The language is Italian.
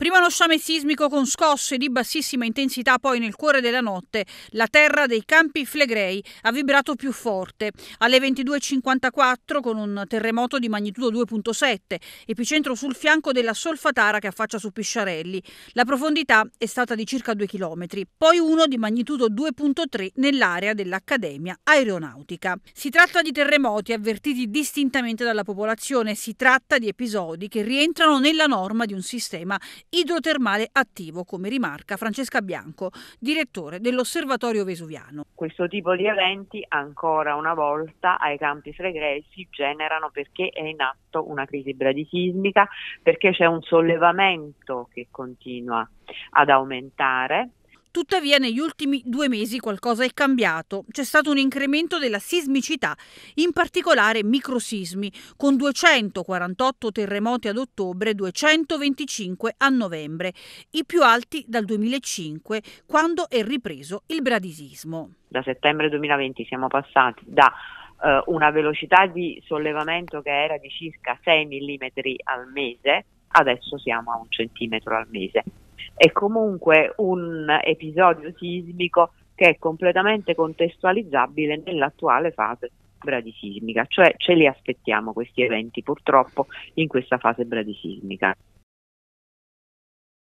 Prima uno sciame sismico con scosse di bassissima intensità, poi nel cuore della notte la terra dei Campi Flegrei ha vibrato più forte. Alle 22.54 con un terremoto di magnitudo 2.7, epicentro sul fianco della Solfatara che affaccia su Pisciarelli. La profondità è stata di circa 2 km. Poi uno di magnitudo 2.3 nell'area dell'Accademia Aeronautica. Si tratta di terremoti avvertiti distintamente dalla popolazione, si tratta di episodi che rientrano nella norma di un sistema idrotermale attivo, come rimarca Francesca Bianco, direttore dell'Osservatorio Vesuviano. Questo tipo di eventi ancora una volta ai campi si generano perché è in atto una crisi bradisismica, perché c'è un sollevamento che continua ad aumentare Tuttavia negli ultimi due mesi qualcosa è cambiato. C'è stato un incremento della sismicità, in particolare microsismi, con 248 terremoti ad ottobre e 225 a novembre, i più alti dal 2005, quando è ripreso il bradisismo. Da settembre 2020 siamo passati da eh, una velocità di sollevamento che era di circa 6 mm al mese, adesso siamo a un centimetro al mese è comunque un episodio sismico che è completamente contestualizzabile nell'attuale fase bradisismica, cioè ce li aspettiamo questi eventi purtroppo in questa fase bradisismica.